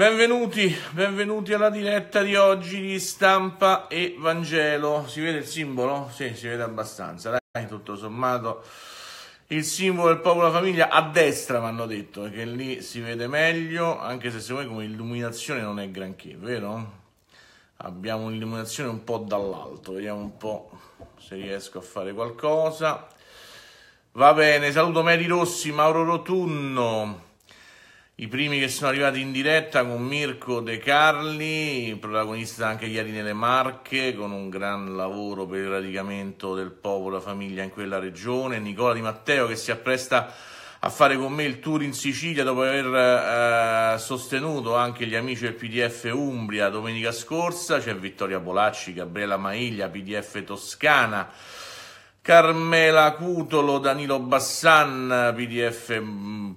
Benvenuti, benvenuti alla diretta di oggi di Stampa e Vangelo. Si vede il simbolo? Sì, si vede abbastanza. Dai, tutto sommato, il simbolo del popolo della famiglia a destra mi hanno detto, che lì si vede meglio, anche se secondo me come illuminazione non è granché, vero? Abbiamo un'illuminazione un po' dall'alto, vediamo un po' se riesco a fare qualcosa. Va bene, saluto Mary Rossi, Mauro Rotunno i primi che sono arrivati in diretta con Mirko De Carli, protagonista anche ieri nelle Marche, con un gran lavoro per il radicamento del popolo e la famiglia in quella regione, Nicola Di Matteo che si appresta a fare con me il tour in Sicilia dopo aver eh, sostenuto anche gli amici del PDF Umbria domenica scorsa, c'è Vittoria Polacci, Gabriella Maiglia, PDF Toscana, Carmela Cutolo, Danilo Bassan, PDF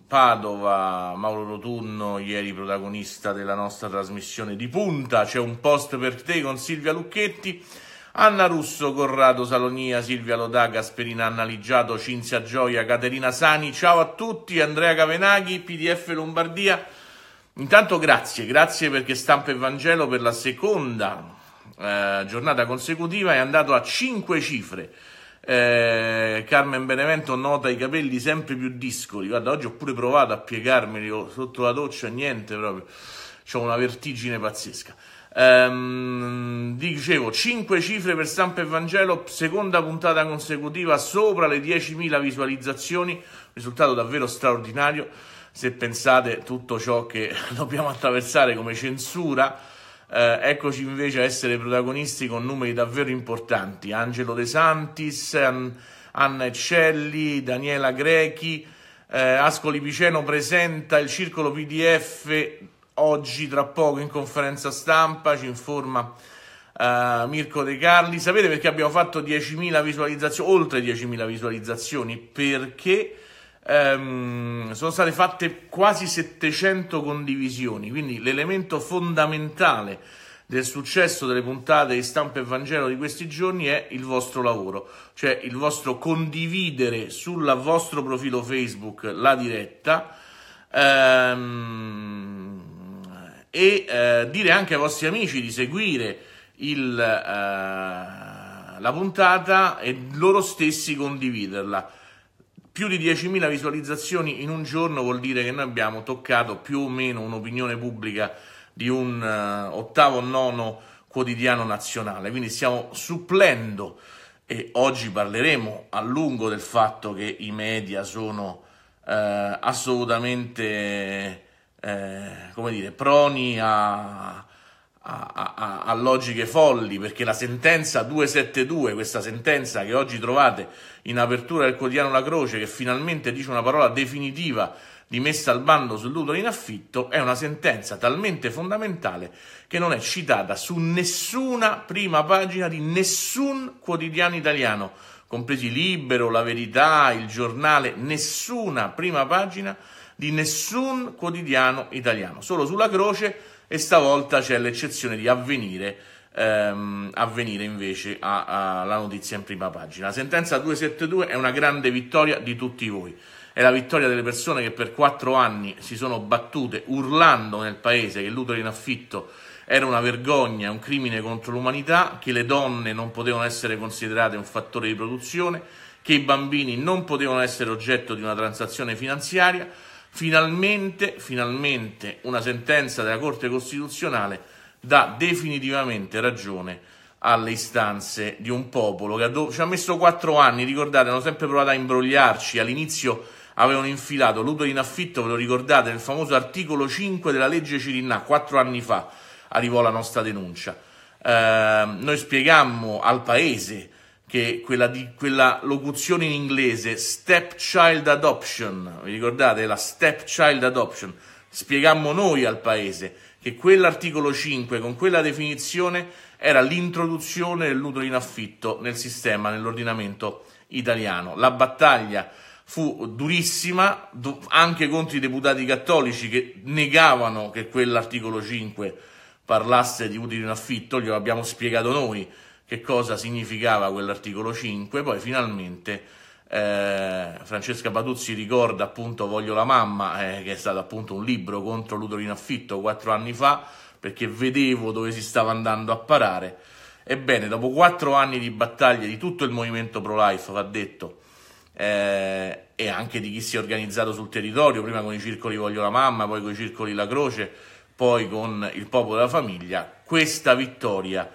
Padova, Mauro Rotunno, ieri protagonista della nostra trasmissione di punta. C'è un post per te con Silvia Lucchetti, Anna Russo, Corrado Salonia, Silvia Lodà, Gasperina Anna Liggiato, Cinzia Gioia, Caterina Sani. Ciao a tutti, Andrea Cavenaghi, PDF Lombardia. Intanto grazie, grazie perché Stampa e Vangelo per la seconda eh, giornata consecutiva è andato a 5 cifre eh, Carmen Benevento nota i capelli sempre più discoli. Guarda, oggi ho pure provato a piegarmeli sotto la doccia, niente proprio. C'ho una vertigine pazzesca. Um, dicevo 5 cifre per Stampa e Vangelo, seconda puntata consecutiva sopra le 10.000 visualizzazioni, risultato davvero straordinario se pensate tutto ciò che dobbiamo attraversare come censura eh, eccoci invece a essere protagonisti con numeri davvero importanti. Angelo De Santis, An- Anna Eccelli, Daniela Grechi. Eh, Ascoli Piceno presenta il circolo PDF oggi tra poco in conferenza stampa, ci informa eh, Mirko De Carli. Sapete perché abbiamo fatto 10.000 visualizzazioni, oltre 10.000 visualizzazioni? Perché ehm, sono state fatte quasi 700 condivisioni, quindi l'elemento fondamentale del successo delle puntate di stampa e Vangelo di questi giorni è il vostro lavoro, cioè il vostro condividere sul vostro profilo Facebook la diretta ehm, e eh, dire anche ai vostri amici di seguire il, eh, la puntata e loro stessi condividerla più di 10.000 visualizzazioni in un giorno vuol dire che noi abbiamo toccato più o meno un'opinione pubblica di un uh, ottavo o nono quotidiano nazionale, quindi stiamo supplendo e oggi parleremo a lungo del fatto che i media sono uh, assolutamente, uh, come dire, proni a a, a, a, logiche folli, perché la sentenza 272, questa sentenza che oggi trovate in apertura del quotidiano La Croce, che finalmente dice una parola definitiva di messa al bando sull'utero in affitto, è una sentenza talmente fondamentale che non è citata su nessuna prima pagina di nessun quotidiano italiano, compresi Libero, La Verità, Il Giornale, nessuna prima pagina di nessun quotidiano italiano, solo sulla Croce e stavolta c'è l'eccezione di avvenire, ehm, avvenire invece alla notizia in prima pagina. La sentenza 272 è una grande vittoria di tutti voi. È la vittoria delle persone che per quattro anni si sono battute urlando nel paese che l'utero in affitto era una vergogna, un crimine contro l'umanità, che le donne non potevano essere considerate un fattore di produzione, che i bambini non potevano essere oggetto di una transazione finanziaria, Finalmente, finalmente una sentenza della Corte Costituzionale dà definitivamente ragione alle istanze di un popolo che ci ha messo quattro anni, ricordate, hanno sempre provato a imbrogliarci, all'inizio avevano infilato l'utero in affitto, ve lo ricordate, nel famoso articolo 5 della legge Cirinà, quattro anni fa arrivò la nostra denuncia. Eh, noi spiegammo al paese che quella, di, quella locuzione in inglese stepchild adoption, vi ricordate la stepchild adoption? Spiegammo noi al paese che quell'articolo 5 con quella definizione era l'introduzione del dell'utero in affitto nel sistema, nell'ordinamento italiano. La battaglia fu durissima anche contro i deputati cattolici che negavano che quell'articolo 5 parlasse di utili in affitto, glielo abbiamo spiegato noi che cosa significava quell'articolo 5, poi finalmente eh, Francesca Patuzzi ricorda appunto Voglio la mamma, eh, che è stato appunto un libro contro l'utero in affitto quattro anni fa, perché vedevo dove si stava andando a parare. Ebbene, dopo quattro anni di battaglia di tutto il movimento pro-life, va detto, eh, e anche di chi si è organizzato sul territorio, prima con i circoli Voglio la mamma, poi con i circoli La Croce, poi con il popolo della famiglia, questa vittoria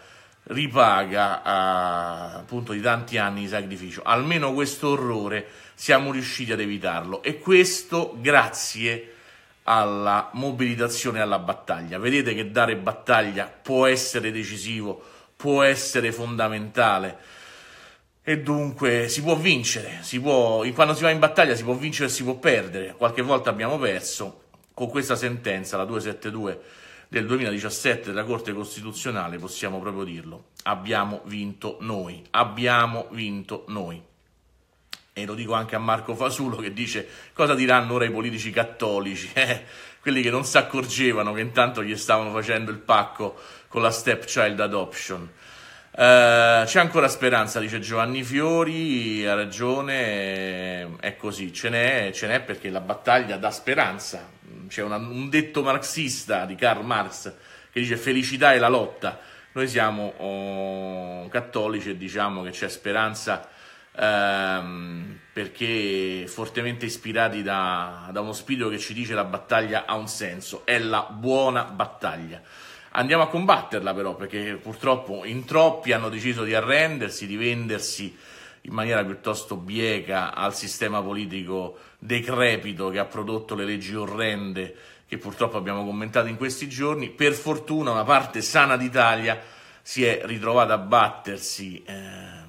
ripaga a, appunto di tanti anni di sacrificio. Almeno questo orrore siamo riusciti ad evitarlo e questo grazie alla mobilitazione e alla battaglia. Vedete che dare battaglia può essere decisivo, può essere fondamentale e dunque si può vincere, si può, quando si va in battaglia si può vincere e si può perdere. Qualche volta abbiamo perso con questa sentenza, la 272 del 2017 della Corte Costituzionale, possiamo proprio dirlo. Abbiamo vinto noi, abbiamo vinto noi. E lo dico anche a Marco Fasulo che dice cosa diranno ora i politici cattolici, eh? quelli che non si accorgevano che intanto gli stavano facendo il pacco con la stepchild adoption. Uh, c'è ancora speranza, dice Giovanni Fiori, ha ragione, è così, ce n'è, ce n'è perché la battaglia dà speranza, c'è una, un detto marxista di Karl Marx che dice felicità è la lotta. Noi siamo oh, cattolici e diciamo che c'è speranza ehm, perché fortemente ispirati da, da uno spirito che ci dice la battaglia ha un senso, è la buona battaglia. Andiamo a combatterla però perché purtroppo in troppi hanno deciso di arrendersi, di vendersi in maniera piuttosto bieca al sistema politico decrepito che ha prodotto le leggi orrende che purtroppo abbiamo commentato in questi giorni. Per fortuna una parte sana d'Italia si è ritrovata a battersi eh,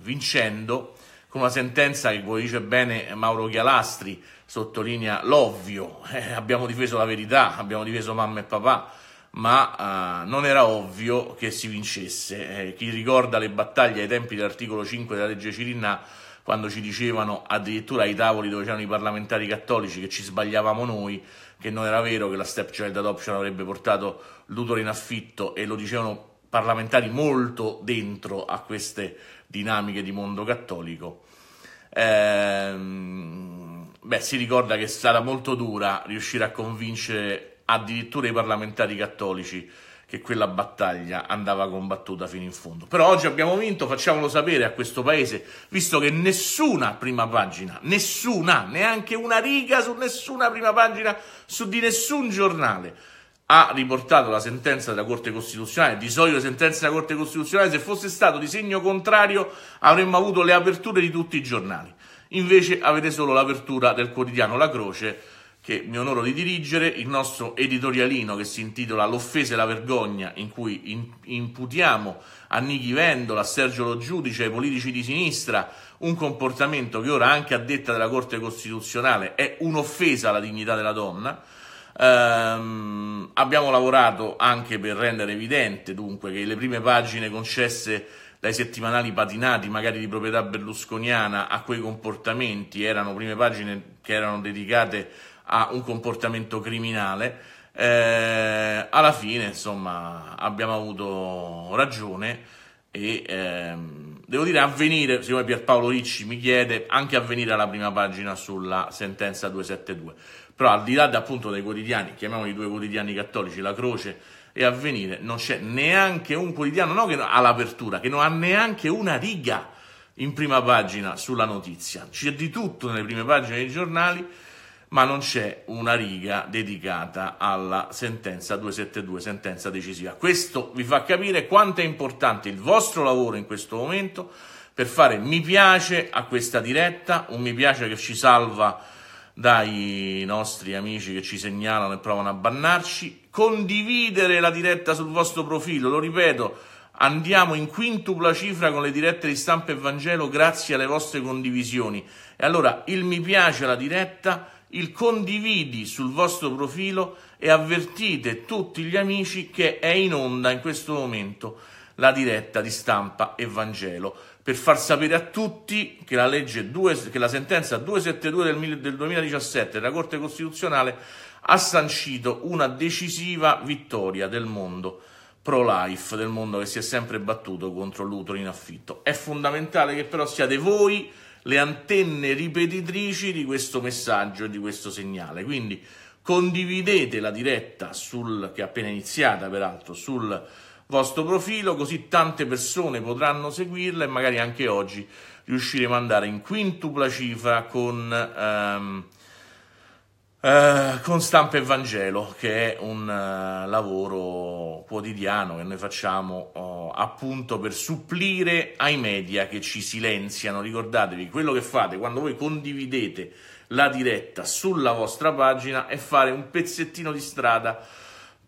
vincendo con una sentenza che, come dice bene Mauro Chialastri, sottolinea l'ovvio. Eh, abbiamo difeso la verità, abbiamo difeso mamma e papà, ma uh, non era ovvio che si vincesse. Eh, chi ricorda le battaglie ai tempi dell'articolo 5 della legge Cirinna, quando ci dicevano addirittura ai tavoli dove c'erano i parlamentari cattolici che ci sbagliavamo noi, che non era vero che la stepchild adoption avrebbe portato l'utero in affitto e lo dicevano parlamentari molto dentro a queste dinamiche di mondo cattolico. Ehm, beh, si ricorda che sarà molto dura riuscire a convincere addirittura i parlamentari cattolici che quella battaglia andava combattuta fino in fondo. Però oggi abbiamo vinto, facciamolo sapere a questo paese, visto che nessuna prima pagina, nessuna, neanche una riga su nessuna prima pagina, su di nessun giornale, ha riportato la sentenza della Corte Costituzionale. Di solito le sentenze della Corte Costituzionale, se fosse stato di segno contrario, avremmo avuto le aperture di tutti i giornali. Invece avete solo l'apertura del quotidiano La Croce, che mi onoro di dirigere, il nostro editorialino che si intitola L'offesa e la vergogna, in cui in, imputiamo a Nichi Vendola, a Sergio Lo Giudice, ai politici di sinistra, un comportamento che ora anche a detta della Corte Costituzionale è un'offesa alla dignità della donna. Ehm, abbiamo lavorato anche per rendere evidente dunque che le prime pagine concesse dai settimanali patinati, magari di proprietà berlusconiana, a quei comportamenti erano prime pagine che erano dedicate a a un comportamento criminale, eh, alla fine insomma abbiamo avuto ragione e ehm, devo dire avvenire, siccome Pierpaolo Ricci mi chiede, anche avvenire alla prima pagina sulla sentenza 272. Però al di là appunto dei quotidiani, chiamiamoli due quotidiani cattolici, La Croce e Avvenire, non c'è neanche un quotidiano no, che ha l'apertura, che non ha neanche una riga in prima pagina sulla notizia. C'è di tutto nelle prime pagine dei giornali, ma non c'è una riga dedicata alla sentenza 272, sentenza decisiva. Questo vi fa capire quanto è importante il vostro lavoro in questo momento per fare mi piace a questa diretta, un mi piace che ci salva dai nostri amici che ci segnalano e provano a bannarci, condividere la diretta sul vostro profilo, lo ripeto, Andiamo in quintupla cifra con le dirette di stampa e Vangelo grazie alle vostre condivisioni. E allora il mi piace alla diretta il condividi sul vostro profilo e avvertite tutti gli amici che è in onda in questo momento la diretta di stampa Evangelo per far sapere a tutti che la, legge 2, che la sentenza 272 del 2017 della Corte Costituzionale ha sancito una decisiva vittoria del mondo pro-life, del mondo che si è sempre battuto contro l'utero in affitto. È fondamentale che però siate voi le antenne ripetitrici di questo messaggio, di questo segnale. Quindi condividete la diretta sul, che è appena iniziata peraltro sul vostro profilo così tante persone potranno seguirla e magari anche oggi riusciremo ad andare in quintupla cifra con... Ehm, eh, con Stampa e Vangelo, che è un uh, lavoro quotidiano che noi facciamo uh, appunto per supplire ai media che ci silenziano. Ricordatevi, quello che fate quando voi condividete la diretta sulla vostra pagina è fare un pezzettino di strada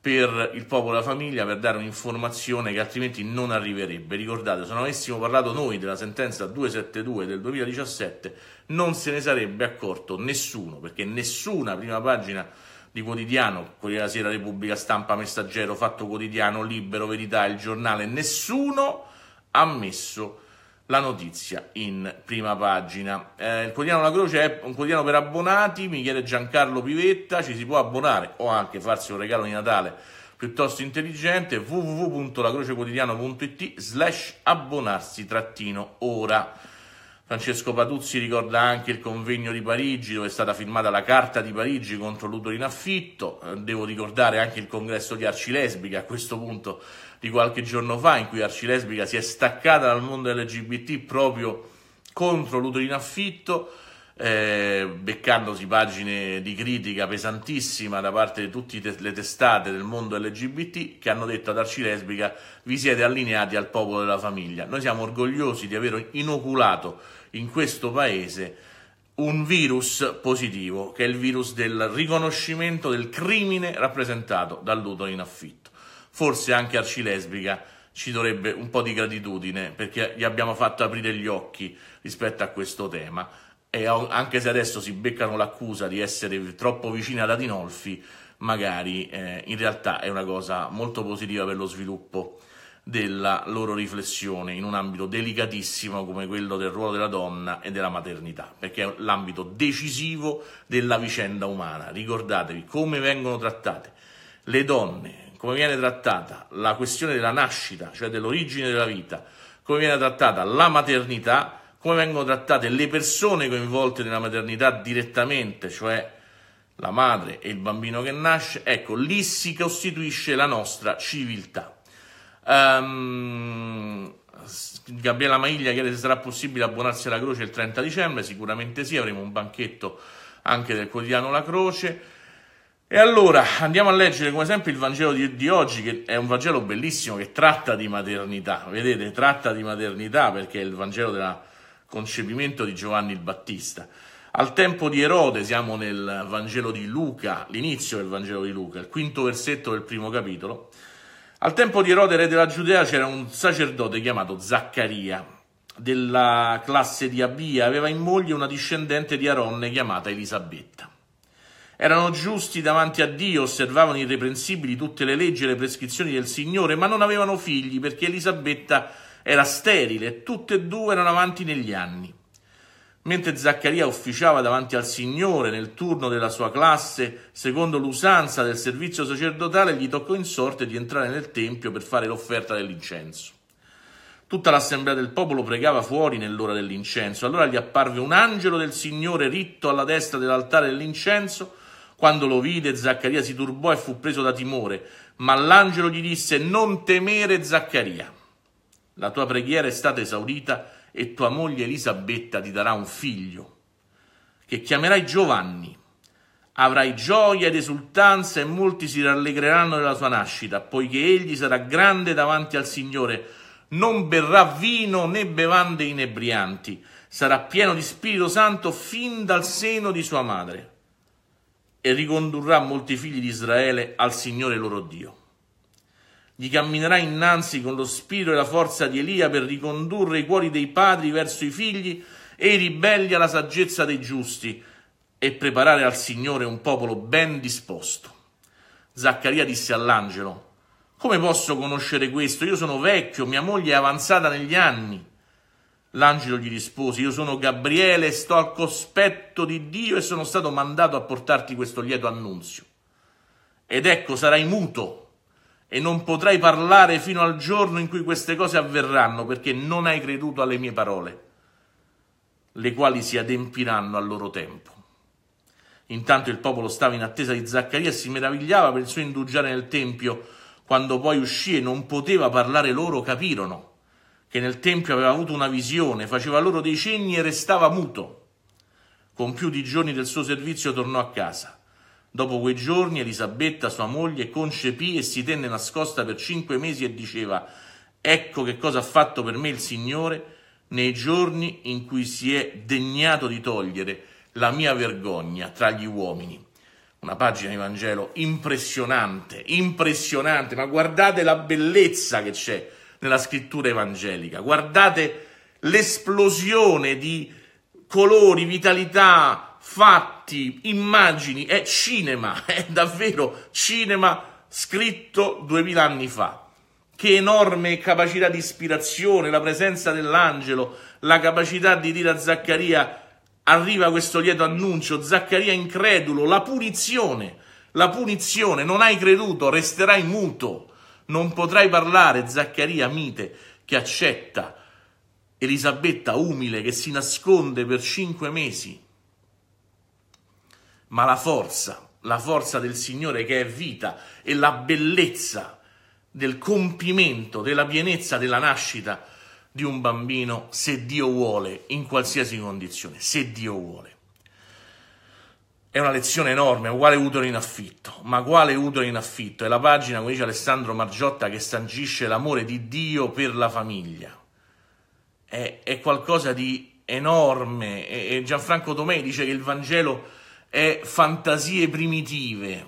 per il popolo e la famiglia per dare un'informazione che altrimenti non arriverebbe. Ricordate, se non avessimo parlato noi della sentenza 272 del 2017 non se ne sarebbe accorto nessuno, perché nessuna prima pagina di quotidiano, Corriere della Sera, Repubblica, Stampa, Messaggero, Fatto Quotidiano, Libero, Verità, il giornale, nessuno ha messo la notizia in prima pagina. Eh, il quotidiano La Croce è un quotidiano per abbonati, mi chiede Giancarlo Pivetta, ci si può abbonare o anche farsi un regalo di Natale piuttosto intelligente, www.lacrocequotidiano.it slash abbonarsi trattino ora. Francesco Patuzzi ricorda anche il convegno di Parigi dove è stata firmata la Carta di Parigi contro l'utero in affitto, eh, devo ricordare anche il congresso di Arci Arcilesbica a questo punto di qualche giorno fa in cui Arcilesbica si è staccata dal mondo LGBT proprio contro l'utero in affitto, eh, beccandosi pagine di critica pesantissima da parte di tutte le testate del mondo LGBT che hanno detto ad Arcilesbica vi siete allineati al popolo della famiglia. Noi siamo orgogliosi di aver inoculato in questo paese un virus positivo, che è il virus del riconoscimento del crimine rappresentato dall'utero in affitto forse anche Arcilesbica ci dovrebbe un po' di gratitudine perché gli abbiamo fatto aprire gli occhi rispetto a questo tema e anche se adesso si beccano l'accusa di essere troppo vicini ad Adinolfi, magari eh, in realtà è una cosa molto positiva per lo sviluppo della loro riflessione in un ambito delicatissimo come quello del ruolo della donna e della maternità, perché è l'ambito decisivo della vicenda umana. Ricordatevi come vengono trattate le donne, come viene trattata la questione della nascita, cioè dell'origine della vita, come viene trattata la maternità, come vengono trattate le persone coinvolte nella maternità direttamente, cioè la madre e il bambino che nasce, ecco, lì si costituisce la nostra civiltà. Um, ehm, Gabriela Maiglia chiede se sarà possibile abbonarsi alla Croce il 30 dicembre, sicuramente sì, avremo un banchetto anche del quotidiano La Croce. E allora andiamo a leggere come sempre il Vangelo di, di, oggi, che è un Vangelo bellissimo che tratta di maternità, vedete, tratta di maternità perché è il Vangelo del concepimento di Giovanni il Battista. Al tempo di Erode siamo nel Vangelo di Luca, l'inizio del Vangelo di Luca, il quinto versetto del primo capitolo. Al tempo di Erode, re della Giudea, c'era un sacerdote chiamato Zaccaria, della classe di Abia, aveva in moglie una discendente di Aronne chiamata Elisabetta. Erano giusti davanti a Dio, osservavano irreprensibili tutte le leggi e le prescrizioni del Signore, ma non avevano figli perché Elisabetta era sterile tutte e due erano avanti negli anni. Mentre Zaccaria officiava davanti al Signore nel turno della sua classe, secondo l'usanza del servizio sacerdotale, gli toccò in sorte di entrare nel Tempio per fare l'offerta dell'incenso. Tutta l'assemblea del popolo pregava fuori nell'ora dell'incenso. Allora gli apparve un angelo del Signore ritto alla destra dell'altare dell'incenso quando lo vide, Zaccaria si turbò e fu preso da timore, ma l'angelo gli disse, non temere Zaccaria, la tua preghiera è stata esaudita e tua moglie Elisabetta ti darà un figlio, che chiamerai Giovanni. Avrai gioia ed esultanza e molti si rallegreranno della sua nascita, poiché egli sarà grande davanti al Signore. Non berrà vino né bevande inebrianti, sarà pieno di Spirito Santo fin dal seno di sua madre e ricondurrà molti figli di Israele al Signore loro Dio. Gli camminerà innanzi con lo spirito e la forza di Elia per ricondurre i cuori dei padri verso i figli e i ribelli alla saggezza dei giusti e preparare al Signore un popolo ben disposto. Zaccaria disse all'angelo, come posso conoscere questo? Io sono vecchio, mia moglie è avanzata negli anni. L'angelo gli rispose, io sono Gabriele, sto al cospetto di Dio e sono stato mandato a portarti questo lieto annunzio. Ed ecco, sarai muto e non potrai parlare fino al giorno in cui queste cose avverranno, perché non hai creduto alle mie parole, le quali si adempiranno al loro tempo. Intanto il popolo stava in attesa di Zaccaria e si meravigliava per il suo indugiare nel Tempio. Quando poi uscì e non poteva parlare loro, capirono che nel Tempio aveva avuto una visione, faceva loro dei cenni e restava muto. Compiuti i giorni del suo servizio tornò a casa. Dopo quei giorni Elisabetta, sua moglie, concepì e si tenne nascosta per cinque mesi e diceva Ecco che cosa ha fatto per me il Signore nei giorni in cui si è degnato di togliere la mia vergogna tra gli uomini. Una pagina di Vangelo impressionante, impressionante, ma guardate la bellezza che c'è nella scrittura evangelica. Guardate l'esplosione di colori, vitalità, fatti, immagini, è cinema, è davvero cinema scritto duemila anni fa. Che enorme capacità di ispirazione, la presenza dell'angelo, la capacità di dire a Zaccaria arriva questo lieto annuncio, Zaccaria incredulo, la punizione, la punizione, non hai creduto, resterai muto. Non potrai parlare, Zaccaria mite, che accetta, Elisabetta umile, che si nasconde per cinque mesi. Ma la forza, la forza del Signore che è vita e la bellezza del compimento, della pienezza della nascita di un bambino, se Dio vuole, in qualsiasi condizione, se Dio vuole. È una lezione enorme, uguale utero in affitto, ma quale utero in affitto? È la pagina, come dice Alessandro Margiotta, che sancisce l'amore di Dio per la famiglia. È, è qualcosa di enorme e Gianfranco Tomei dice che il Vangelo è fantasie primitive.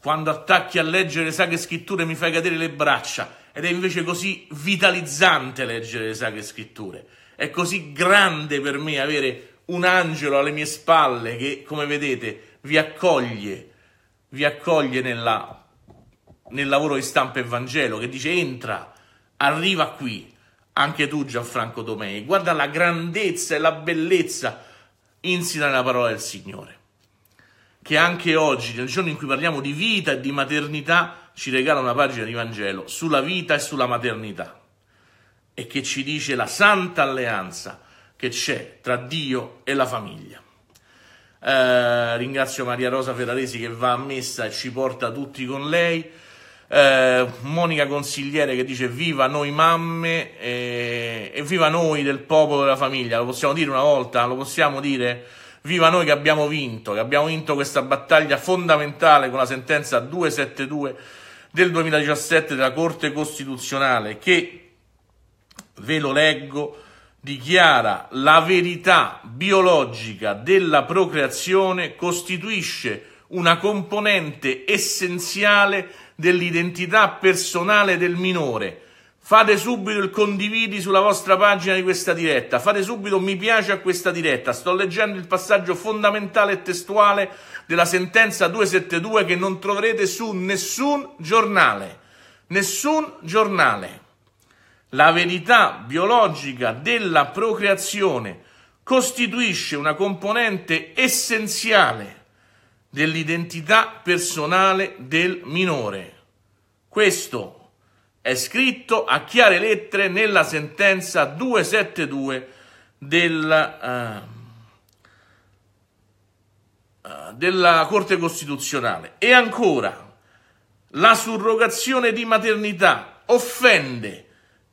Quando attacchi a leggere le sacre scritture mi fai cadere le braccia ed è invece così vitalizzante leggere le sacre scritture. È così grande per me avere un angelo alle mie spalle che, come vedete, vi accoglie, vi accoglie nella, nel lavoro di stampa e che dice entra, arriva qui, anche tu Gianfranco Tomei, guarda la grandezza e la bellezza insita nella parola del Signore, che anche oggi, nel giorno in cui parliamo di vita e di maternità, ci regala una pagina di Vangelo sulla vita e sulla maternità e che ci dice la santa alleanza che c'è tra Dio e la famiglia. Eh, ringrazio Maria Rosa Ferraresi che va a messa e ci porta tutti con lei. Eh, Monica Consigliere che dice viva noi mamme e, eh, e viva noi del popolo della famiglia. Lo possiamo dire una volta, lo possiamo dire viva noi che abbiamo vinto, che abbiamo vinto questa battaglia fondamentale con la sentenza 272 del 2017 della Corte Costituzionale che, ve lo leggo, dichiara la verità biologica della procreazione costituisce una componente essenziale dell'identità personale del minore. Fate subito il condividi sulla vostra pagina di questa diretta, fate subito mi piace a questa diretta. Sto leggendo il passaggio fondamentale e testuale della sentenza 272 che non troverete su nessun giornale. Nessun giornale la verità biologica della procreazione costituisce una componente essenziale dell'identità personale del minore. Questo è scritto a chiare lettere nella sentenza 272 della, uh, della Corte Costituzionale. E ancora, la surrogazione di maternità offende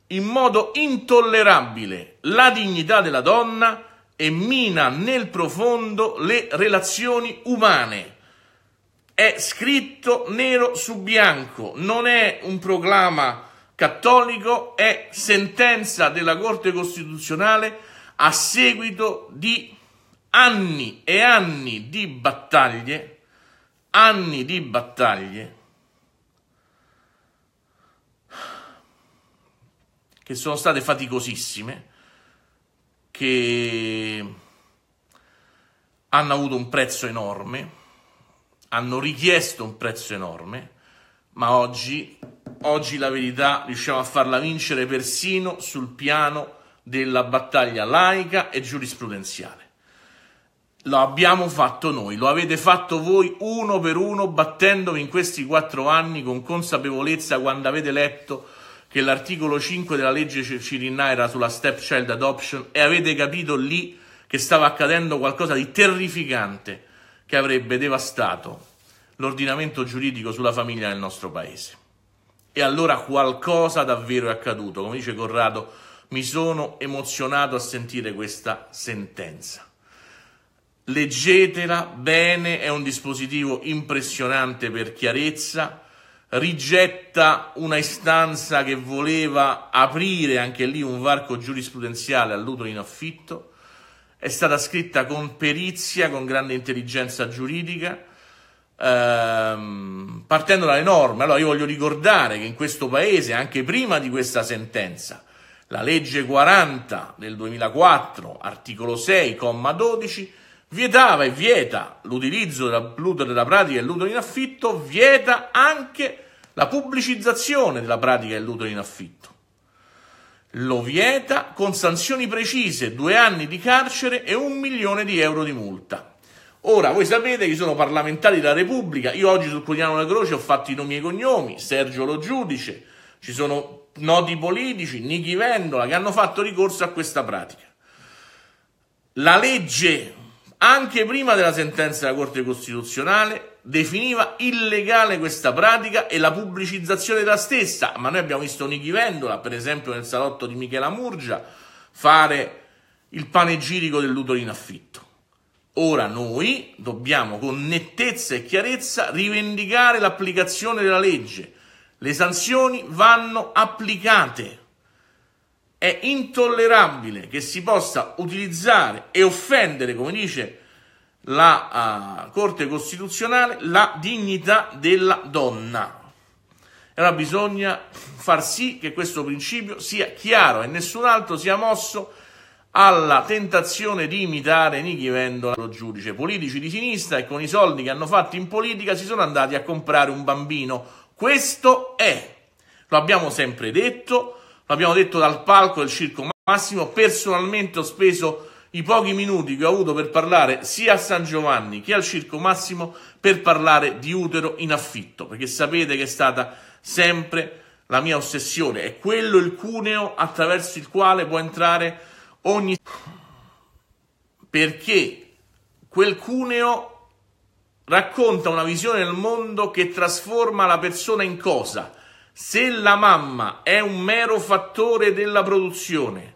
in modo intollerabile la dignità della donna e mina nel profondo le relazioni umane. È scritto nero su bianco, non è un proclama cattolico, è sentenza della Corte Costituzionale a seguito di anni e anni di battaglie, anni di battaglie che sono state faticosissime, che hanno avuto un prezzo enorme, hanno richiesto un prezzo enorme, ma oggi, oggi la verità riusciamo a farla vincere persino sul piano della battaglia laica e giurisprudenziale. Lo abbiamo fatto noi, lo avete fatto voi uno per uno, battendovi in questi quattro anni con consapevolezza quando avete letto che l'articolo 5 della legge Cirinna era sulla stepchild adoption e avete capito lì che stava accadendo qualcosa di terrificante che avrebbe devastato l'ordinamento giuridico sulla famiglia nel nostro paese. E allora qualcosa davvero è accaduto. Come dice Corrado, mi sono emozionato a sentire questa sentenza. Leggetela bene, è un dispositivo impressionante per chiarezza rigetta una istanza che voleva aprire anche lì un varco giurisprudenziale all'utero in affitto, è stata scritta con perizia, con grande intelligenza giuridica, ehm, partendo dalle norme. Allora io voglio ricordare che in questo paese, anche prima di questa sentenza, la legge 40 del 2004, articolo 6, comma 12, vietava e vieta l'utilizzo dell'utero della pratica dell'utero in affitto, vieta anche la pubblicizzazione della pratica dell'utero in affitto. Lo vieta con sanzioni precise, due anni di carcere e un milione di euro di multa. Ora, voi sapete che sono parlamentari della Repubblica, io oggi sul quotidiano della Croce ho fatto i nomi e i cognomi, Sergio Lo Giudice, ci sono noti politici, Nichi Vendola, che hanno fatto ricorso a questa pratica. La legge anche prima della sentenza della Corte Costituzionale, definiva illegale questa pratica e la pubblicizzazione della stessa. Ma noi abbiamo visto Nichi Vendola, per esempio, nel salotto di Michela Murgia, fare il panegirico dell'utero in affitto. Ora noi dobbiamo con nettezza e chiarezza rivendicare l'applicazione della legge. Le sanzioni vanno applicate è intollerabile che si possa utilizzare e offendere, come dice la uh, Corte Costituzionale, la dignità della donna. E Allora bisogna far sì che questo principio sia chiaro e nessun altro sia mosso alla tentazione di imitare Nichi Vendola, lo giudice. Politici di sinistra e con i soldi che hanno fatto in politica si sono andati a comprare un bambino. Questo è, lo abbiamo sempre detto, l'abbiamo detto dal palco del Circo Massimo, personalmente ho speso i pochi minuti che ho avuto per parlare sia a San Giovanni che al Circo Massimo per parlare di utero in affitto, perché sapete che è stata sempre la mia ossessione, è quello il cuneo attraverso il quale può entrare ogni... perché quel cuneo racconta una visione del mondo che trasforma la persona in cosa? se la mamma è un mero fattore della produzione,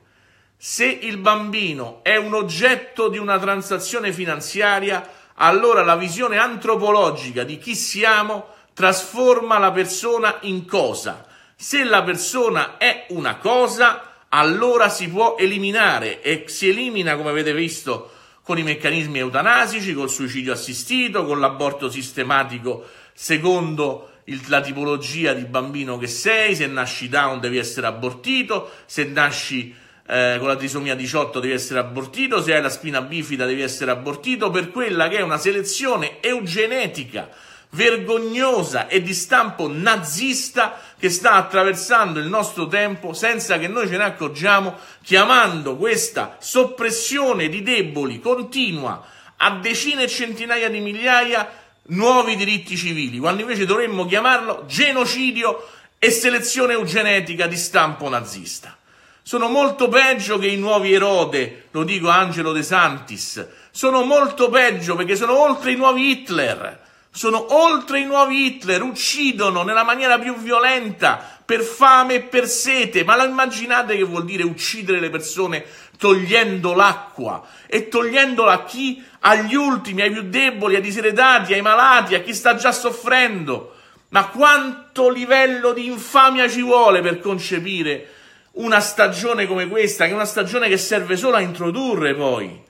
se il bambino è un oggetto di una transazione finanziaria, allora la visione antropologica di chi siamo trasforma la persona in cosa. Se la persona è una cosa, allora si può eliminare e si elimina, come avete visto, con i meccanismi eutanasici, col suicidio assistito, con l'aborto sistematico secondo il, la tipologia di bambino che sei, se nasci down devi essere abortito, se nasci eh, con la trisomia 18 devi essere abortito, se hai la spina bifida devi essere abortito per quella che è una selezione eugenetica vergognosa e di stampo nazista che sta attraversando il nostro tempo senza che noi ce ne accorgiamo, chiamando questa soppressione di deboli continua a decine e centinaia di migliaia nuovi diritti civili, quando invece dovremmo chiamarlo genocidio e selezione eugenetica di stampo nazista. Sono molto peggio che i nuovi Erode, lo dico Angelo De Santis, sono molto peggio perché sono oltre i nuovi Hitler, sono oltre i nuovi Hitler, uccidono nella maniera più violenta, per fame e per sete, ma lo immaginate che vuol dire uccidere le persone togliendo l'acqua? e togliendola a chi? Agli ultimi, ai più deboli, ai diseredati, ai malati, a chi sta già soffrendo. Ma quanto livello di infamia ci vuole per concepire una stagione come questa, che è una stagione che serve solo a introdurre poi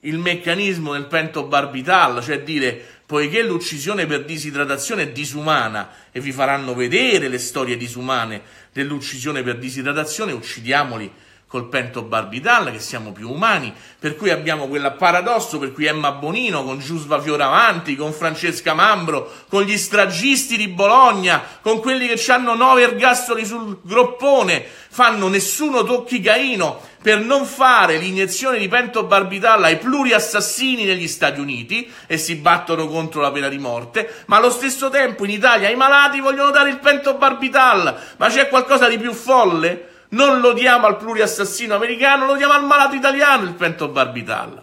il meccanismo del pentobarbital, cioè dire poiché l'uccisione per disidratazione è disumana e vi faranno vedere le storie disumane dell'uccisione per disidratazione, uccidiamoli col pento barbital che siamo più umani, per cui abbiamo quel paradosso per cui Emma Bonino con Giusva Fioravanti, con Francesca Mambro, con gli stragisti di Bologna, con quelli che hanno nove ergastoli sul groppone, fanno nessuno tocchi Caino per non fare l'iniezione di pento barbital ai pluriassassini negli Stati Uniti e si battono contro la pena di morte, ma allo stesso tempo in Italia i malati vogliono dare il pento barbital, Ma c'è qualcosa di più folle? Non lo diamo al pluriassassino americano, lo diamo al malato italiano il pentobarbital.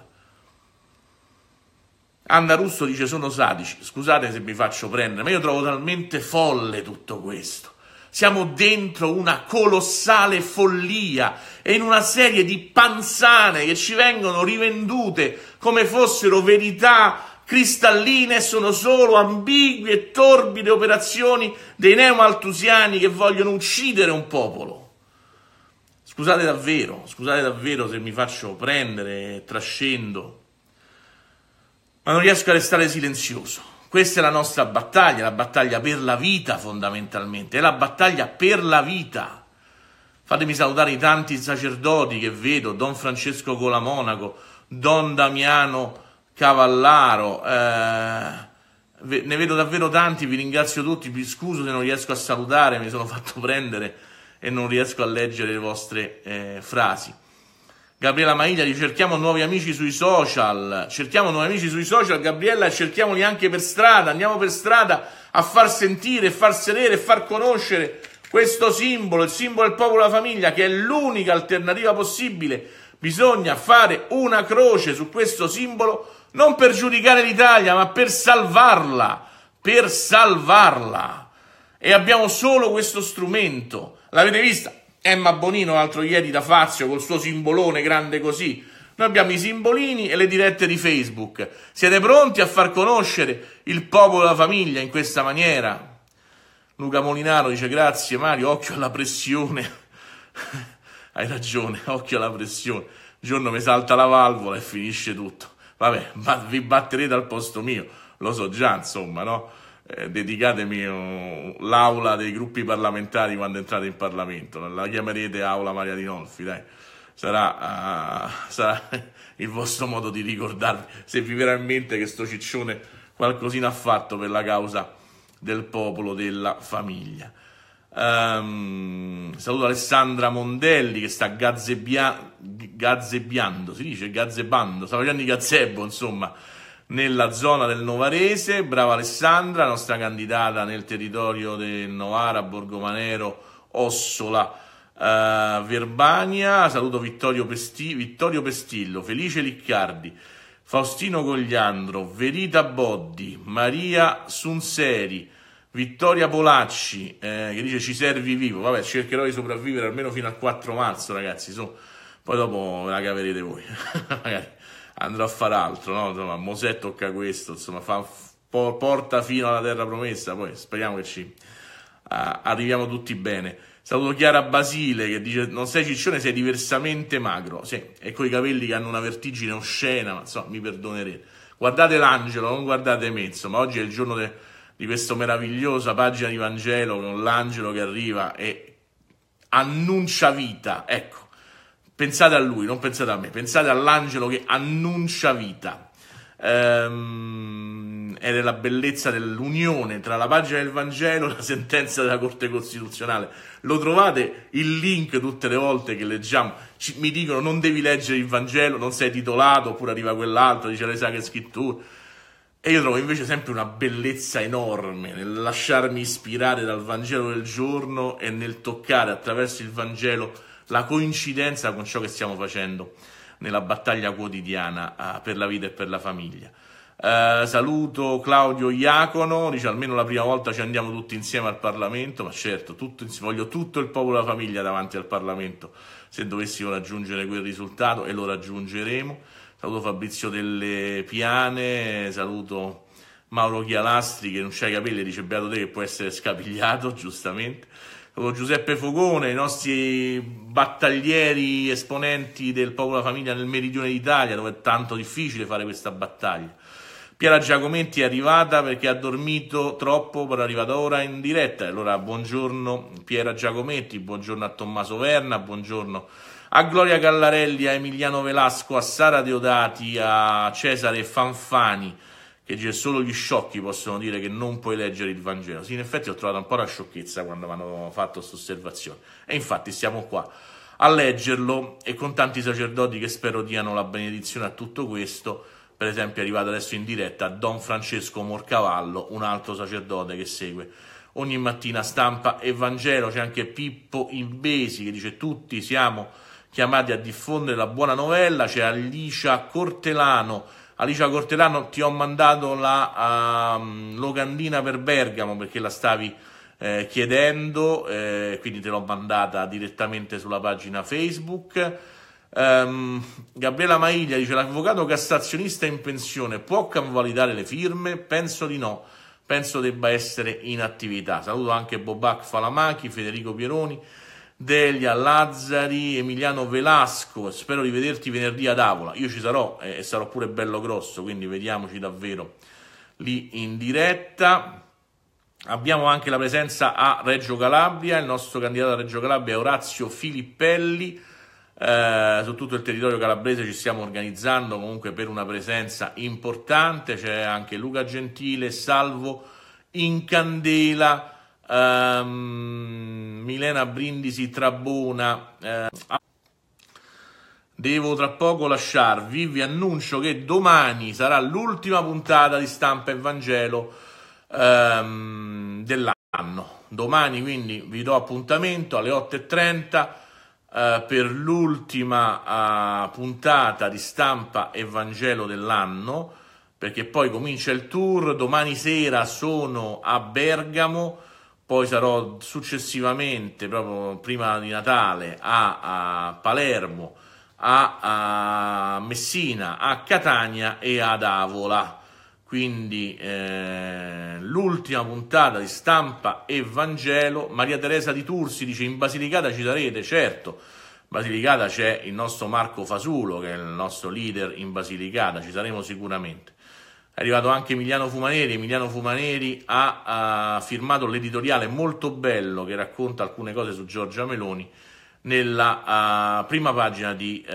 Anna Russo dice sono sadici, scusate se mi faccio prendere, ma io trovo talmente folle tutto questo. Siamo dentro una colossale follia e in una serie di panzane che ci vengono rivendute come fossero verità cristalline e sono solo ambigue e torbide operazioni dei neomaltusiani che vogliono uccidere un popolo. Scusate davvero, scusate davvero se mi faccio prendere, trascendo, ma non riesco a restare silenzioso. Questa è la nostra battaglia, la battaglia per la vita fondamentalmente, è la battaglia per la vita. Fatemi salutare i tanti sacerdoti che vedo, Don Francesco Colamonaco, Don Damiano Cavallaro, eh, ne vedo davvero tanti, vi ringrazio tutti, vi scuso se non riesco a salutare, mi sono fatto prendere e non riesco a leggere le vostre eh, frasi. Gabriella Maiglia, cerchiamo nuovi amici sui social, cerchiamo nuovi amici sui social, Gabriella, cerchiamoli anche per strada, andiamo per strada a far sentire, far sedere, far conoscere questo simbolo, il simbolo del popolo della famiglia, che è l'unica alternativa possibile. Bisogna fare una croce su questo simbolo, non per giudicare l'Italia, ma per salvarla, per salvarla. E abbiamo solo questo strumento L'avete vista? Emma Bonino l'altro ieri da Fazio col suo simbolone grande così. Noi abbiamo i simbolini e le dirette di Facebook. Siete pronti a far conoscere il popolo e la famiglia in questa maniera? Luca Molinaro dice grazie Mario, occhio alla pressione. Hai ragione, occhio alla pressione. Un giorno mi salta la valvola e finisce tutto. Vabbè, ma vi batterete al posto mio. Lo so già, insomma, no? Eh, dedicatemi l'aula dei gruppi parlamentari quando entrate in Parlamento, la chiamerete Aula Maria Dinolfi, dai. Sarà, uh, sarà il vostro modo di ricordarvi se vi verrà in mente che sto ciccione qualcosina ha fatto per la causa del popolo, della famiglia. Um, saluto Alessandra Mondelli che sta gazebbia- gazebbiando, si dice gazzebando, sta facendo i gazebo insomma nella zona del Novarese, brava Alessandra, nostra candidata nel territorio del Novara, Borgomanero, Ossola, eh, Verbania, saluto Vittorio, Pesti, Vittorio Pestillo, Felice Liccardi, Faustino Cogliandro, Verita Boddi, Maria Sunseri, Vittoria Polacci, eh, che dice ci servi vivo, vabbè cercherò di sopravvivere almeno fino al 4 marzo ragazzi, so. poi dopo ve la caverete voi, magari andrò a fare altro, no? Insomma, Mosè tocca questo, insomma, fa, porta fino alla terra promessa, poi speriamo che ci uh, arriviamo tutti bene. Saluto Chiara Basile che dice non sei ciccione, sei diversamente magro, sì, e coi capelli che hanno una vertigine oscena, ma insomma, mi perdonerete. Guardate l'angelo, non guardate me, insomma, oggi è il giorno de- di questa meravigliosa pagina di Vangelo con l'angelo che arriva e annuncia vita, ecco Pensate a lui, non pensate a me, pensate all'angelo che annuncia vita. ed ehm, è la bellezza dell'unione tra la pagina del Vangelo e la sentenza della Corte Costituzionale. Lo trovate il link tutte le volte che leggiamo. Ci, mi dicono non devi leggere il Vangelo, non sei titolato, oppure arriva quell'altro, dice le sacre scritture. E io trovo invece sempre una bellezza enorme nel lasciarmi ispirare dal Vangelo del giorno e nel toccare attraverso il Vangelo la coincidenza con ciò che stiamo facendo nella battaglia quotidiana eh, per la vita e per la famiglia. Uh, saluto Claudio Iacono, dice almeno la prima volta ci andiamo tutti insieme al Parlamento, ma certo, tutto, voglio tutto il popolo e la famiglia davanti al Parlamento se dovessimo raggiungere quel risultato e lo raggiungeremo. Saluto Fabrizio Delle Piane, saluto Mauro Chialastri che non c'ha i capelli, dice beato te che può essere scapigliato, giustamente. Giuseppe Fogone, i nostri battaglieri esponenti del Popolo Famiglia nel meridione d'Italia, dove è tanto difficile fare questa battaglia. Piera Giacometti è arrivata perché ha dormito troppo, però è arrivata ora in diretta. Allora buongiorno Piera Giacometti, buongiorno a Tommaso Verna, buongiorno a Gloria Gallarelli, a Emiliano Velasco, a Sara Deodati, a Cesare Fanfani che dice solo gli sciocchi possono dire che non puoi leggere il Vangelo. Sì, in effetti ho trovato un po' la sciocchezza quando mi hanno fatto questa osservazione. E infatti siamo qua a leggerlo e con tanti sacerdoti che spero diano la benedizione a tutto questo. Per esempio è arrivato adesso in diretta Don Francesco Morcavallo, un altro sacerdote che segue ogni mattina stampa e Vangelo. C'è anche Pippo Imbesi che dice tutti siamo chiamati a diffondere la buona novella. C'è Alicia Cortelano Alicia Cortelano, ti ho mandato la uh, locandina per Bergamo perché la stavi eh, chiedendo, eh, quindi te l'ho mandata direttamente sulla pagina Facebook. Um, ehm, Gabriela Maiglia dice: L'avvocato cassazionista in pensione può convalidare le firme? Penso di no, penso debba essere in attività. Saluto anche Bobac Falamachi, Federico Pieroni. Delia, Lazzari, Emiliano Velasco, spero di vederti venerdì ad Avola, io ci sarò e sarò pure bello grosso, quindi vediamoci davvero lì in diretta. Abbiamo anche la presenza a Reggio Calabria, il nostro candidato a Reggio Calabria è Orazio Filippelli, eh, su tutto il territorio calabrese ci stiamo organizzando comunque per una presenza importante, c'è anche Luca Gentile, Salvo Incandela, Um, Milena Brindisi Trabona. Eh, devo tra poco lasciarvi. Vi annuncio che domani sarà l'ultima puntata di stampa e Vangelo um, dell'anno. Domani quindi vi do appuntamento alle 8.30 eh, per l'ultima eh, puntata di stampa e Vangelo dell'anno perché poi comincia il tour. Domani sera sono a Bergamo poi sarò successivamente, proprio prima di Natale, a, a Palermo, a, a, Messina, a Catania e ad Avola. Quindi eh, l'ultima puntata di stampa e Vangelo. Maria Teresa di Tursi dice in Basilicata ci sarete, certo. Basilicata c'è il nostro Marco Fasulo che è il nostro leader in Basilicata, ci saremo sicuramente è arrivato anche Emiliano Fumaneri. Emiliano Fumaneri ha, ha, firmato l'editoriale molto bello che racconta alcune cose su Giorgia Meloni nella uh, prima pagina di uh,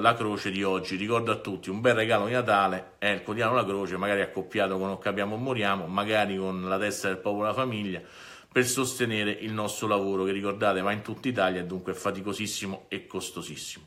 La Croce di oggi. Ricordo a tutti, un bel regalo di Natale è il quotidiano La Croce, magari accoppiato con Non capiamo o moriamo, magari con La testa del popolo e la famiglia, per sostenere il nostro lavoro che ricordate va in tutta Italia e dunque è faticosissimo e costosissimo.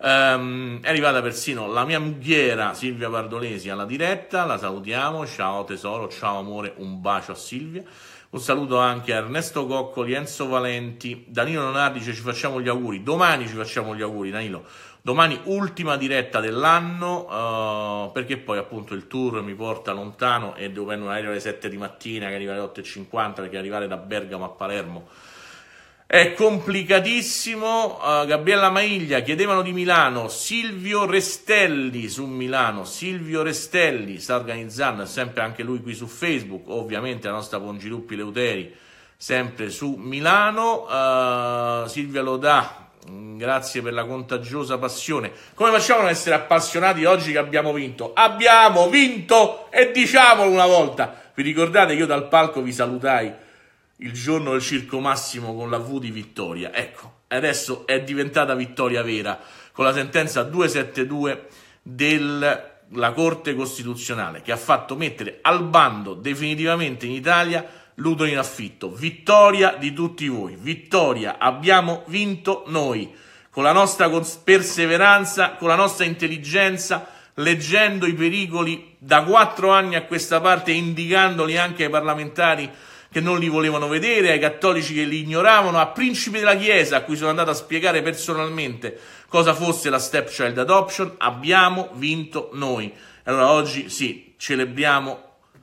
Um, è arrivata persino la mia amigliera Silvia Pardolesi alla diretta, la salutiamo, ciao tesoro, ciao amore, un bacio a Silvia. Un saluto anche a Ernesto Coccoli, Enzo Valenti, Danilo Leonardi ci facciamo gli auguri, domani ci facciamo gli auguri Danilo, domani ultima diretta dell'anno uh, perché poi appunto il tour mi porta lontano e devo prendere un aereo alle 7 di mattina che arriva alle 8.50 perché arrivare da Bergamo a Palermo è complicatissimo. Uh, Gabriella Maiglia chiedevano di Milano. Silvio Restelli su Milano. Silvio Restelli sta organizzando, sempre anche lui qui su Facebook. Ovviamente la nostra Pongiluppi Leuteri, sempre su Milano. Uh, Silvia Lodà, mm, grazie per la contagiosa passione. Come facciamo ad essere appassionati oggi che abbiamo vinto? Abbiamo vinto e diciamolo una volta. Vi ricordate, io dal palco vi salutai il giorno del circo massimo con la V di Vittoria. Ecco, adesso è diventata vittoria vera con la sentenza 272 della Corte Costituzionale che ha fatto mettere al bando definitivamente in Italia l'utero in affitto. Vittoria di tutti voi, vittoria, abbiamo vinto noi con la nostra perseveranza, con la nostra intelligenza, leggendo i pericoli da quattro anni a questa parte, indicandoli anche ai parlamentari che non li volevano vedere, ai cattolici che li ignoravano, a principi della Chiesa a cui sono andato a spiegare personalmente cosa fosse la stepchild adoption, abbiamo vinto noi. Allora oggi sì, celebriamo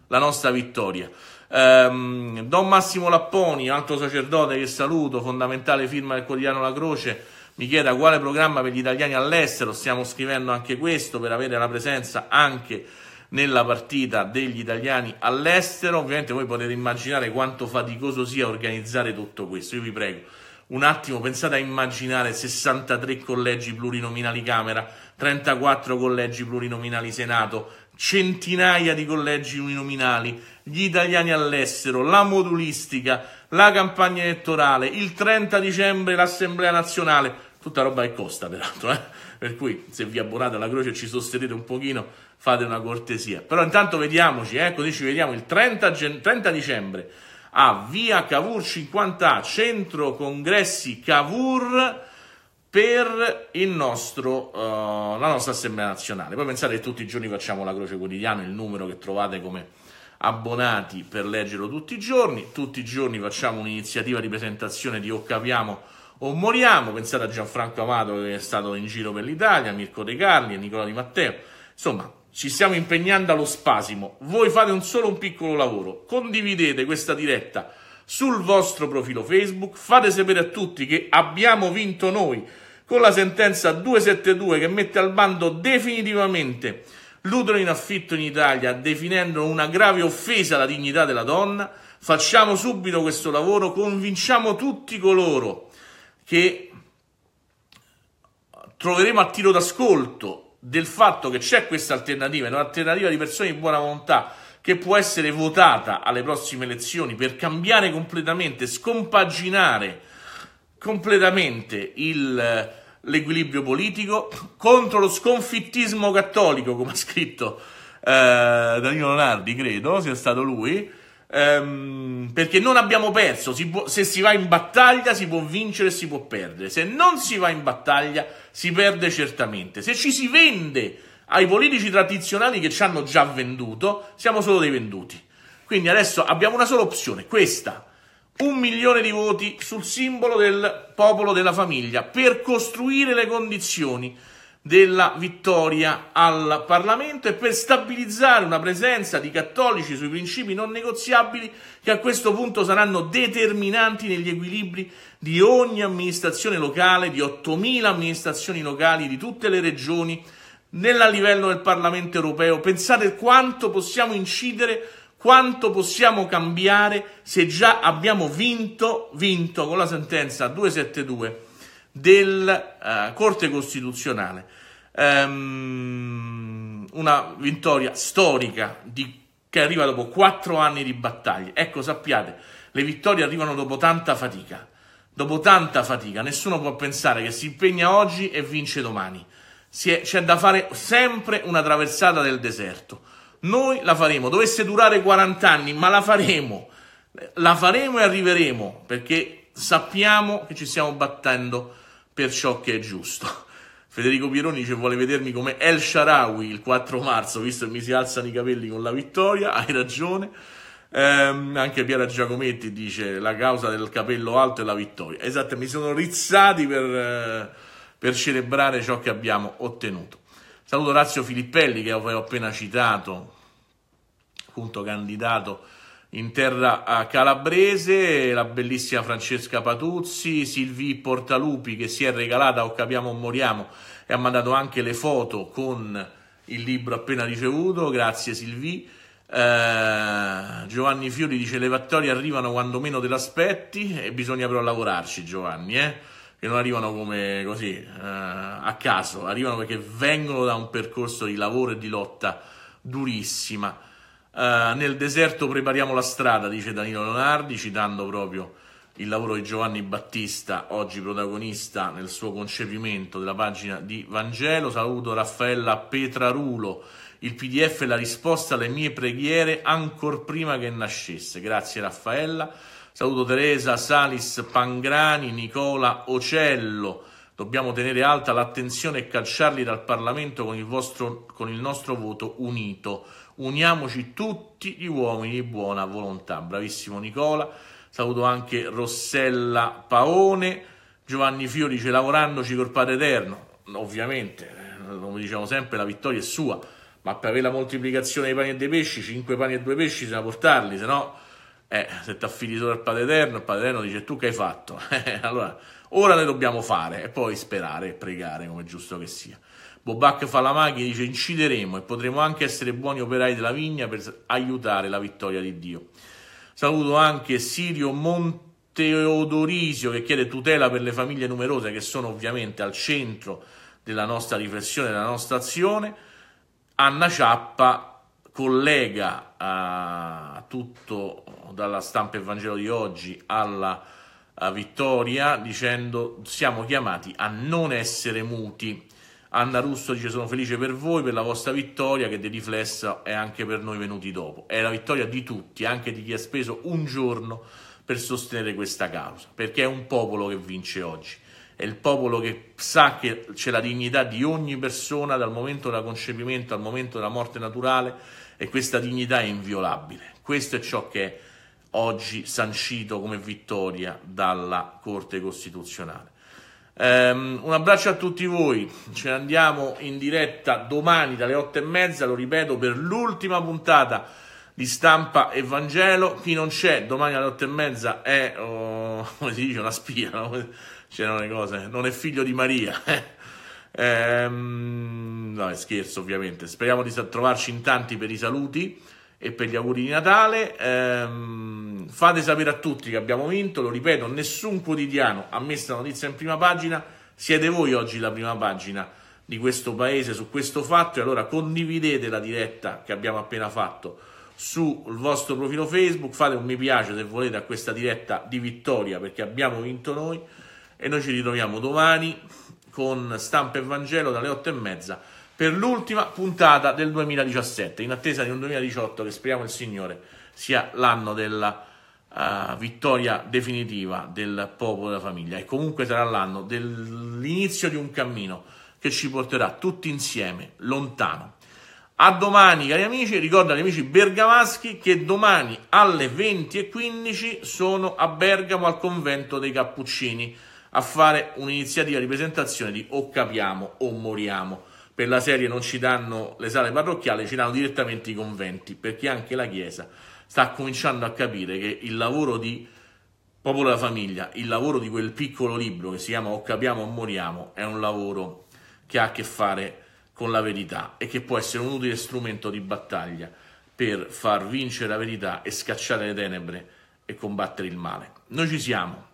la nostra vittoria. Um, Don Massimo Lapponi, altro sacerdote che saluto, fondamentale firma del quotidiano La Croce, mi chiede quale programma per gli italiani all'estero, stiamo scrivendo anche questo per avere la presenza anche nella partita degli italiani all'estero. Ovviamente voi potete immaginare quanto faticoso sia organizzare tutto questo. Io vi prego, un attimo, pensate a immaginare 63 collegi plurinominali Camera, 34 collegi plurinominali Senato, centinaia di collegi uninominali, gli italiani all'estero, la modulistica, la campagna elettorale, il 30 dicembre l'Assemblea nazionale, tutta roba che costa peraltro, eh? per cui se vi abbonate alla croce e ci sostenete un pochino fate una cortesia. Però intanto vediamoci, eh, ecco, ci vediamo il 30, 30 dicembre a Via Cavour 50, Centro Congressi Cavour per nostro, uh, la nostra Assemblea Nazionale. Poi pensate che tutti i giorni facciamo la Croce Quotidiana, il numero che trovate come abbonati per leggerlo tutti i giorni. Tutti i giorni facciamo un'iniziativa di presentazione di O Capiamo o Moriamo. Pensate a Gianfranco Amato che è stato in giro per l'Italia, Mirko De Carli e Nicola Di Matteo. Insomma, ci stiamo impegnando allo spasimo. Voi fate un solo un piccolo lavoro. Condividete questa diretta sul vostro profilo Facebook. Fate sapere a tutti che abbiamo vinto noi con la sentenza 272 che mette al bando definitivamente l'utero in affitto in Italia, definendolo una grave offesa alla dignità della donna. Facciamo subito questo lavoro, convinciamo tutti coloro che troveremo a tiro d'ascolto del fatto che c'è questa alternativa, è un'alternativa di persone di buona volontà che può essere votata alle prossime elezioni per cambiare completamente, scompaginare completamente il, eh, l'equilibrio politico contro lo sconfittismo cattolico, come ha scritto eh, Danilo Nardi, credo sia stato lui Ehm, perché non abbiamo perso. Si può, se si va in battaglia si può vincere e si può perdere. Se non si va in battaglia si perde certamente. Se ci si vende ai politici tradizionali che ci hanno già venduto, siamo solo dei venduti. Quindi adesso abbiamo una sola opzione, questa. Un milione di voti sul simbolo del popolo della famiglia per costruire le condizioni della vittoria al Parlamento e per stabilizzare una presenza di cattolici sui principi non negoziabili che a questo punto saranno determinanti negli equilibri di ogni amministrazione locale, di 8.000 amministrazioni locali, di tutte le regioni, nel livello del Parlamento europeo. Pensate quanto possiamo incidere, quanto possiamo cambiare se già abbiamo vinto, vinto con la sentenza 272 della uh, eh, Corte Costituzionale. Um, una vittoria storica di, che arriva dopo quattro anni di battaglie. Ecco, sappiate, le vittorie arrivano dopo tanta fatica. Dopo tanta fatica, nessuno può pensare che si impegna oggi e vince domani. È, c'è da fare sempre una traversata del deserto. Noi la faremo, dovesse durare 40 anni, ma la faremo. La faremo e arriveremo perché sappiamo che ci stiamo battendo per ciò che è giusto. Federico Pieroni dice vuole vedermi come El Sharawi il 4 marzo, visto che mi si alzano i capelli con la vittoria, hai ragione. Ehm, anche Piera Giacometti dice la causa del capello alto è la vittoria. Esatto, mi sono rizzati per, eh, per celebrare ciò che abbiamo ottenuto. Saluto Razio Filippelli che ho appena citato, appunto candidato in terra eh, calabrese, la bellissima Francesca Patuzzi, Silvi Portalupi che si è regalata o capiamo o moriamo e ha mandato anche le foto con il libro appena ricevuto, grazie Silvi. Eh, Giovanni Fiori dice le vittorie arrivano quando meno te l'aspetti e bisogna però lavorarci Giovanni, eh? che non arrivano come così eh, a caso, arrivano perché vengono da un percorso di lavoro e di lotta durissima. Uh, nel deserto prepariamo la strada, dice Danilo Leonardi, citando proprio il lavoro di Giovanni Battista, oggi protagonista nel suo concepimento della pagina di Vangelo. Saluto Raffaella Petrarulo. Il PDF è la risposta alle mie preghiere ancor prima che nascesse. Grazie Raffaella. Saluto Teresa Salis Pangrani, Nicola Ocello. Dobbiamo tenere alta l'attenzione e calciarli dal Parlamento con il, vostro, con il nostro voto unito Uniamoci tutti gli uomini di buona volontà. Bravissimo Nicola. Saluto anche Rossella Paone. Giovanni Fiori dice lavorandoci col Padre Eterno. Ovviamente, eh, come diciamo sempre, la vittoria è sua. Ma per avere la moltiplicazione dei pani e dei pesci, 5 pani e 2 pesci bisogna portarli, se no... Eh, se ti affidi solo al Padre Eterno, il Padre Eterno dice tu che hai fatto? allora, ora noi dobbiamo fare e poi sperare e pregare come è giusto che sia. Bobac Falamaghi dice incideremo e potremo anche essere buoni operai della vigna per aiutare la vittoria di Dio. Saluto anche Sirio Monteodorisio che chiede tutela per le famiglie numerose che sono ovviamente al centro della nostra riflessione, della nostra azione. Anna Ciappa collega uh, tutto dalla stampa e di oggi alla eh, vittoria dicendo siamo chiamati a non essere muti Anna Russo dice sono felice per voi, per la vostra vittoria che di riflessa è anche per noi venuti dopo. È la vittoria di tutti, anche di chi ha speso un giorno per sostenere questa causa, perché è un popolo che vince oggi. È il popolo che sa che c'è la dignità di ogni persona dal momento del concepimento al momento della morte naturale e questa dignità è inviolabile. Questo è ciò che è oggi sancito come vittoria dalla Corte Costituzionale. Um, un abbraccio a tutti voi, ce ne andiamo in diretta domani dalle otto e mezza, lo ripeto, per l'ultima puntata di stampa Evangelo. Chi non c'è domani alle otto e mezza è, oh, come si dice, una spia, no? c'erano le cose, non è figlio di Maria. ehm, no, è scherzo ovviamente, speriamo di trovarci in tanti per i saluti e per gli auguri di Natale. Ehm, fate sapere a tutti che abbiamo vinto, lo ripeto, nessun quotidiano ha messo la notizia in prima pagina, siete voi oggi la prima pagina di questo paese su questo fatto e allora condividete la diretta che abbiamo appena fatto sul vostro profilo Facebook, fate un mi piace se volete a questa diretta di vittoria perché abbiamo vinto noi e noi ci ritroviamo domani con Stampa e Vangelo dalle 8 e mezza per l'ultima puntata del 2017, in attesa di un 2018 che speriamo il Signore sia l'anno della uh, vittoria definitiva del popolo della famiglia e comunque sarà l'anno dell'inizio di un cammino che ci porterà tutti insieme lontano. A domani, cari amici, ricordo agli amici bergamaschi che domani alle 20.15 sono a Bergamo al convento dei Cappuccini a fare un'iniziativa di presentazione di O capiamo o moriamo per la serie non ci danno le sale parrocchiali, ci danno direttamente i conventi, perché anche la Chiesa sta cominciando a capire che il lavoro di Popolo della Famiglia, il lavoro di quel piccolo libro che si chiama O capiamo o moriamo, è un lavoro che ha a che fare con la verità e che può essere un utile strumento di battaglia per far vincere la verità e scacciare le tenebre e combattere il male. Noi ci siamo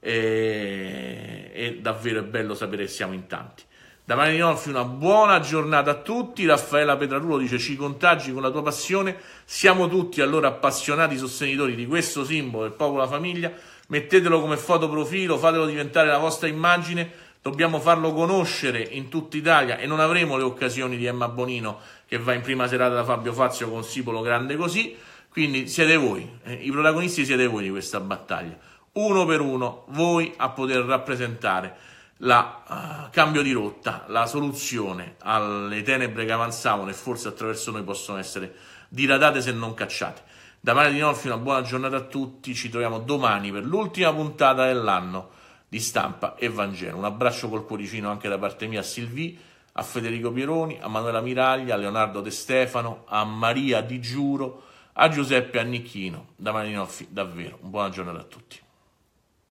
e, eh, e davvero è bello sapere che siamo in tanti. Da Mario Ninolfi una buona giornata a tutti. Raffaella Petrarulo dice ci contagi con la tua passione. Siamo tutti allora appassionati sostenitori di questo simbolo del popolo la famiglia. Mettetelo come fotoprofilo, fatelo diventare la vostra immagine. Dobbiamo farlo conoscere in tutta Italia e non avremo le occasioni di Emma Bonino che va in prima serata da Fabio Fazio con Sipolo grande così. Quindi siete voi, eh, i protagonisti siete voi di questa battaglia. Uno per uno, voi a poter rappresentare la uh, cambio di rotta, la soluzione alle tenebre che avanzavano e forse attraverso noi possono essere diradate se non cacciate. Da Maria Di Norfi una buona giornata a tutti, ci troviamo domani per l'ultima puntata dell'anno di Stampa e Vangelo. Un abbraccio col cuoricino anche da parte mia a Silvi, a Federico Pieroni, a Manuela Miraglia, a Leonardo De Stefano, a Maria Di Giuro, a Giuseppe Annicchino. Da Maria Di Norfi davvero, un buona giornata a tutti.